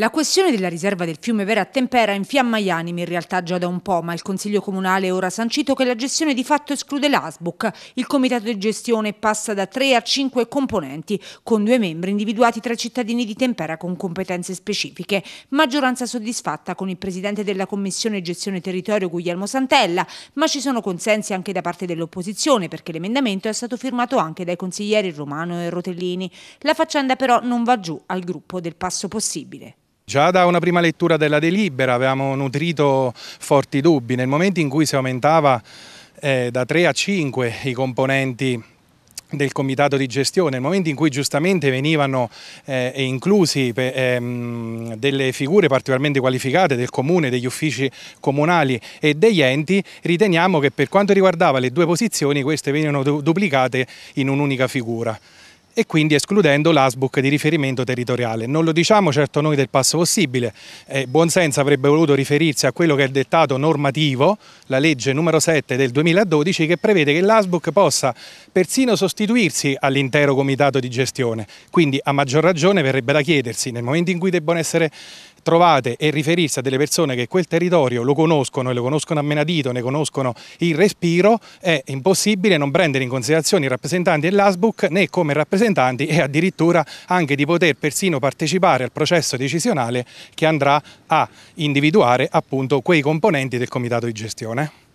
La questione della riserva del fiume Vera a Tempera infiamma gli animi in realtà già da un po', ma il Consiglio Comunale ora ha sancito che la gestione di fatto esclude l'ASBUC. Il comitato di gestione passa da 3 a 5 componenti, con due membri individuati tra i cittadini di Tempera con competenze specifiche. Maggioranza soddisfatta con il presidente della Commissione Gestione Territorio Guglielmo Santella, ma ci sono consensi anche da parte dell'opposizione perché l'emendamento è stato firmato anche dai consiglieri Romano e Rotellini. La faccenda però non va giù al gruppo del passo possibile. Già da una prima lettura della delibera avevamo nutrito forti dubbi, nel momento in cui si aumentava eh, da 3 a 5 i componenti del comitato di gestione, nel momento in cui giustamente venivano eh, inclusi pe, ehm, delle figure particolarmente qualificate del comune, degli uffici comunali e degli enti, riteniamo che per quanto riguardava le due posizioni queste venivano du duplicate in un'unica figura e quindi escludendo l'ASBUC di riferimento territoriale. Non lo diciamo certo noi del passo possibile, eh, buonsenso avrebbe voluto riferirsi a quello che è il dettato normativo, la legge numero 7 del 2012 che prevede che l'ASBUC possa persino sostituirsi all'intero comitato di gestione, quindi a maggior ragione verrebbe da chiedersi nel momento in cui debbono essere trovate e riferirsi a delle persone che quel territorio lo conoscono e lo conoscono a menadito, ne conoscono il respiro, è impossibile non prendere in considerazione i rappresentanti dell'ASBUC né come rappresentanti e addirittura anche di poter persino partecipare al processo decisionale che andrà a individuare appunto quei componenti del comitato di gestione.